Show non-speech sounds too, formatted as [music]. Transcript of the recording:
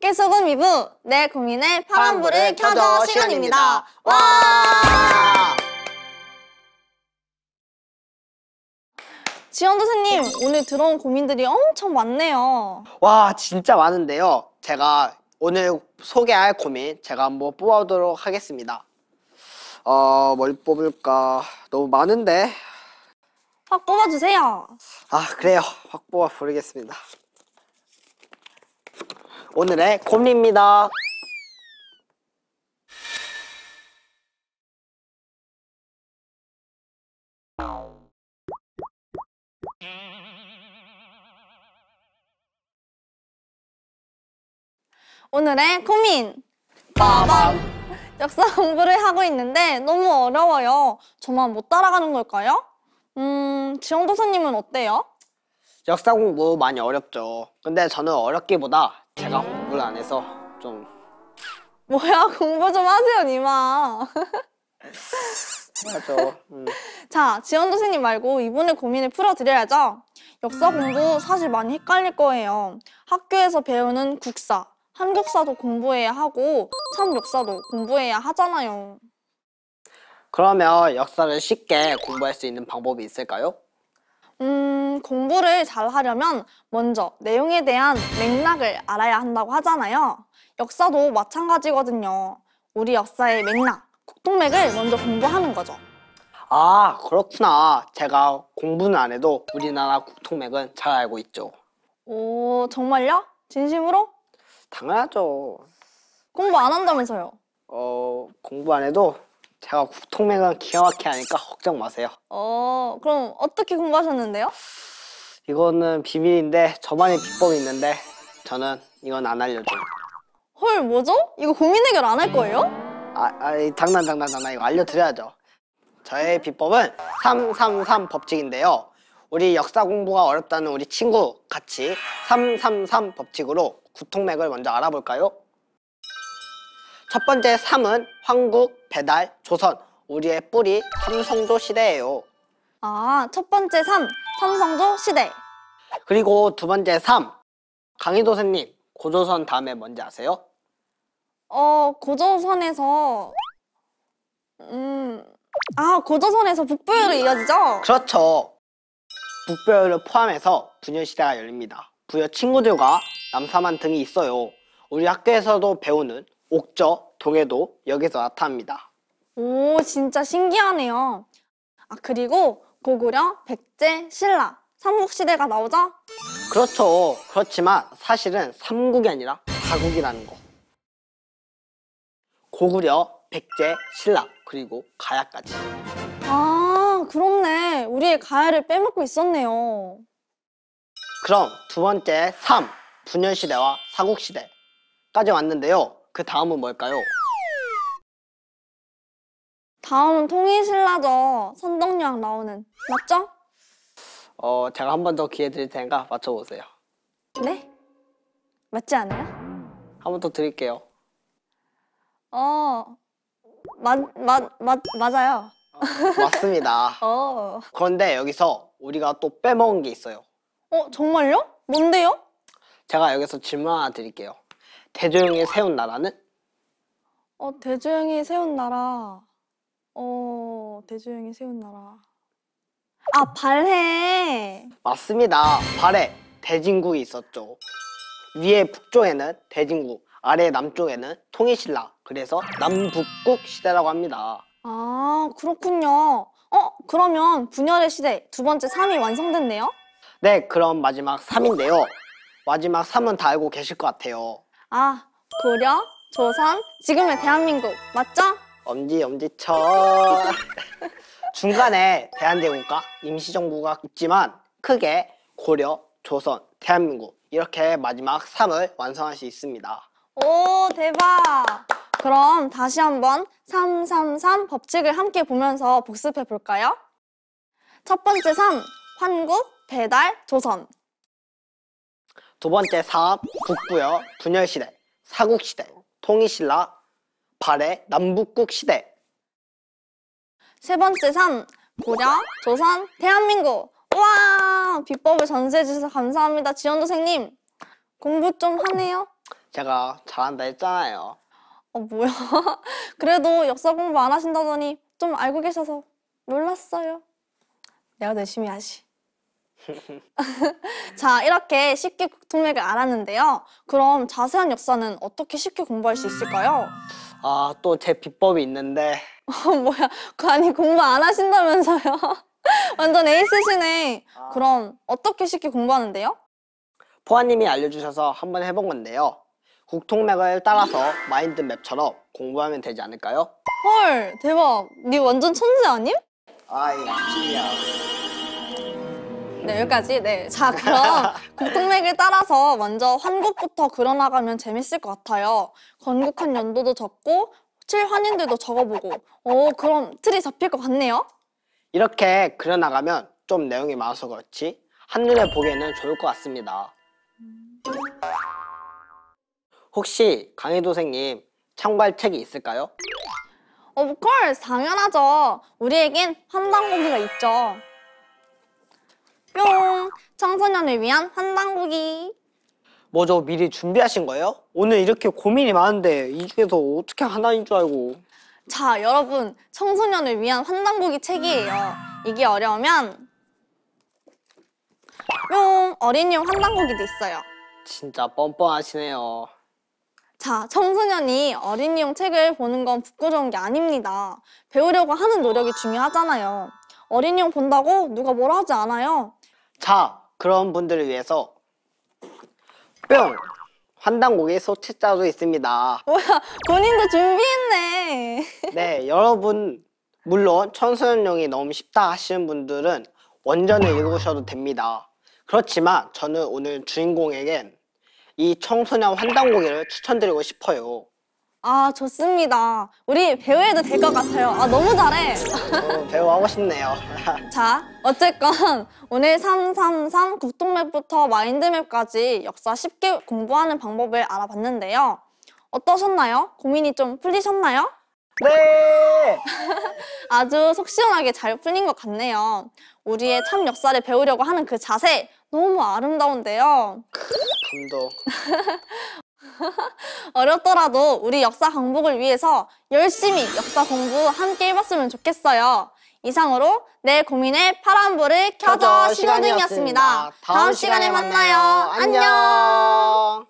깨소금 2부 내 고민의 파란불을 켜줘 시간입니다. 와! 지원 선생님 오늘 들어온 고민들이 엄청 많네요. 와 진짜 많은데요. 제가 오늘 소개할 고민 제가 한번 뽑아보도록 하겠습니다. 어, 뭘 뽑을까? 너무 많은데. 확 뽑아주세요. 아, 그래요. 확 뽑아 부르겠습니다. 오늘의 곰리입니다. 오늘의 고민! 빠밤! 역사 공부를 하고 있는데 너무 어려워요. 저만 못 따라가는 걸까요? 음, 지영 도사님은 어때요? 역사 공부 많이 어렵죠. 근데 저는 어렵기보다 제가 공부를 안 해서 좀 뭐야 공부 좀 하세요 니마 맞죠. 음. 자 지원 선생님 말고 이분의 고민을 풀어드려야죠. 역사 공부 사실 많이 헷갈릴 거예요. 학교에서 배우는 국사, 한국사도 공부해야 하고 참 역사도 공부해야 하잖아요. 그러면 역사를 쉽게 공부할 수 있는 방법이 있을까요? 음, 공부를 잘 하려면 먼저 내용에 대한 맥락을 알아야 한다고 하잖아요. 역사도 마찬가지거든요. 우리 역사의 맥락, 국동맥을 먼저 공부하는 거죠. 아, 그렇구나. 제가 공부는 안 해도 우리나라 국통맥은 잘 알고 있죠. 오, 정말요? 진심으로? 당연하죠. 공부 안 한다면서요? 어, 공부 안 해도 제가 국통맥은 기가 막히게 하니까 걱정 마세요. 어, 그럼 어떻게 공부하셨는데요? 이거는 비밀인데 저만의 비법이 있는데 저는 이건 안 알려줘요. 헐, 뭐죠? 이거 고민 해결 안 할 거예요? 아, 아 장난 장난 장난 이거 알려드려야죠. 저의 비법은 333 법칙인데요. 우리 역사 공부가 어렵다는 우리 친구 같이 333 법칙으로 구통맥을 먼저 알아볼까요? 첫 번째 삼은 황국, 배달, 조선 우리의 뿌리 삼성조 시대예요 아, 첫 번째 삼 삼성조 시대 그리고 두 번째 삼 강희도 선님 고조선 다음에 뭔지 아세요? 어, 고조선에서 음... 아, 고조선에서 북부열로 이어지죠? 그렇죠 북부열을 포함해서 부녀시대가 열립니다 부여 친구들과 남사만 등이 있어요 우리 학교에서도 배우는 옥저, 동해도 여기서 나타납니다. 오, 진짜 신기하네요. 아, 그리고 고구려, 백제, 신라, 삼국시대가 나오죠? 그렇죠. 그렇지만 사실은 삼국이 아니라 가국이라는 거. 고구려, 백제, 신라, 그리고 가야까지. 아, 그렇네. 우리의 가야를 빼먹고 있었네요. 그럼 두 번째 3, 분열시대와 사국시대까지 왔는데요. 그 다음은 뭘까요? 다음은 통일신라죠. 선덕여왕 나오는. 맞죠? 어, 제가 한 번 더 기회 드릴 테니까 맞춰보세요. 네? 맞지 않아요? 한 번 더 드릴게요. 어, 맞, 맞, 맞, 맞아요. 어, 맞습니다. [laughs] 어. 그런데 여기서 우리가 또 빼먹은 게 있어요. 어, 정말요? 뭔데요? 제가 여기서 질문 하나 드릴게요. 대조영이 세운 나라는? 어, 대조영이 세운 나라. 어, 대조영이 세운 나라. 아, 발해. 맞습니다. 발해 대진국이 있었죠. 위에 북쪽에는 대진국, 아래 남쪽에는 통일신라. 그래서 남북국 시대라고 합니다. 아, 그렇군요. 어, 그러면 분열의 시대 두 번째 3이 완성됐네요? 네, 그럼 마지막 3인데요. 마지막 3은 다 알고 계실 것 같아요. 아, 고려, 조선, 지금의 대한민국 맞죠? 엄지 엄지척 [laughs] 중간에 대한제국과 임시정부가 있지만 크게 고려, 조선, 대한민국 이렇게 마지막 3을 완성할 수 있습니다 오 대박 그럼 다시 한번 333 법칙을 함께 보면서 복습해 볼까요? 첫 번째 3 환국, 배달, 조선 두 번째 사업 북부여, 분열시대, 사국시대, 통일신라, 발해, 남북국 시대 세 번째 산, 고려, 조선, 대한민국 우와 비법을 전수해주셔서 감사합니다 지원 도생님 공부 좀 하네요? 제가 잘한다 했잖아요 어 뭐야 [laughs] 그래도 역사 공부 안 하신다더니 좀 알고 계셔서 놀랐어요 내가 열심히 하지 자, 이렇게 쉽게 국통맥을 알았는데요. 그럼 자세한 역사는 어떻게 쉽게 공부할 수 있을까요? 아, 또 제 비법이 있는데. [laughs] 뭐야, 그 아니 공부 안 하신다면서요? [laughs] 완전 에이스시네. 아. 그럼 어떻게 쉽게 공부하는데요? 포아님이 알려주셔서 한번 해본 건데요. 국통맥을 따라서 마인드맵처럼 공부하면 되지 않을까요? 헐, 대박. 니 완전 천재 아님? 아이, 진이야. 네, 여기까지. 네. 자, 그럼 곡통맥을 [laughs] 따라서 먼저 환곡부터 그려나가면 재밌을 것 같아요. 건국한 연도도 적고, 칠환인들도 적어보고. 오, 그럼 틀이 잡힐 것 같네요. 이렇게 그려나가면 좀 내용이 많아서 그렇지 한눈에 보기에는 좋을 것 같습니다. 혹시 강희도 선생님 창발 책이 있을까요? Of 어, course, 뭐 당연하죠. 우리에겐 한단고기가 있죠. 뿅! 청소년을 위한 환방구이 뭐죠? 미리 준비하신 거예요? 오늘 이렇게 고민이 많은데 이 중에서 어떻게 하나인 줄 알고 자, 여러분. 청소년을 위한 환단구이 책이에요. 이게 어려우면 뿅! 어린이용 환단구이도 있어요. 진짜 뻔뻔하시네요. 자, 청소년이 어린이용 책을 보는 건 부끄러운 게 아닙니다. 배우려고 하는 노력이 중요하잖아요. 어린이용 본다고 누가 뭐라 하지 않아요. 자, 그런 분들을 위해서 뿅! 환당곡의 소책자도 있습니다. 뭐야, 본인도 준비했네. 네, 여러분 물론 천소년용이 너무 쉽다 하시는 분들은 원전을 읽으셔도 됩니다. 그렇지만 저는 오늘 주인공에겐 이 청소년 환당곡을 추천드리고 싶어요. 아 좋습니다. 우리 배우해도 될 것 같아요. 아 너무 잘해. 어, 배우하고 싶네요. [laughs] 자 어쨌건 오늘 333 국통맵부터 마인드맵까지 역사 쉽게 공부하는 방법을 알아봤는데요. 어떠셨나요? 고민이 좀 풀리셨나요? 네! [laughs] 아주 속 시원하게 잘 풀린 것 같네요. 우리의 참 역사를 배우려고 하는 그 자세 너무 아름다운데요. 감동. [laughs] [laughs] 어렵더라도 우리 역사 강복을 위해서 열심히 역사 공부 함께 해봤으면 좋겠어요. 이상으로 내 고민의 파란불을 켜줘 시간이었습니다. 이었습니다 다음, 시간에 만나요. 안녕.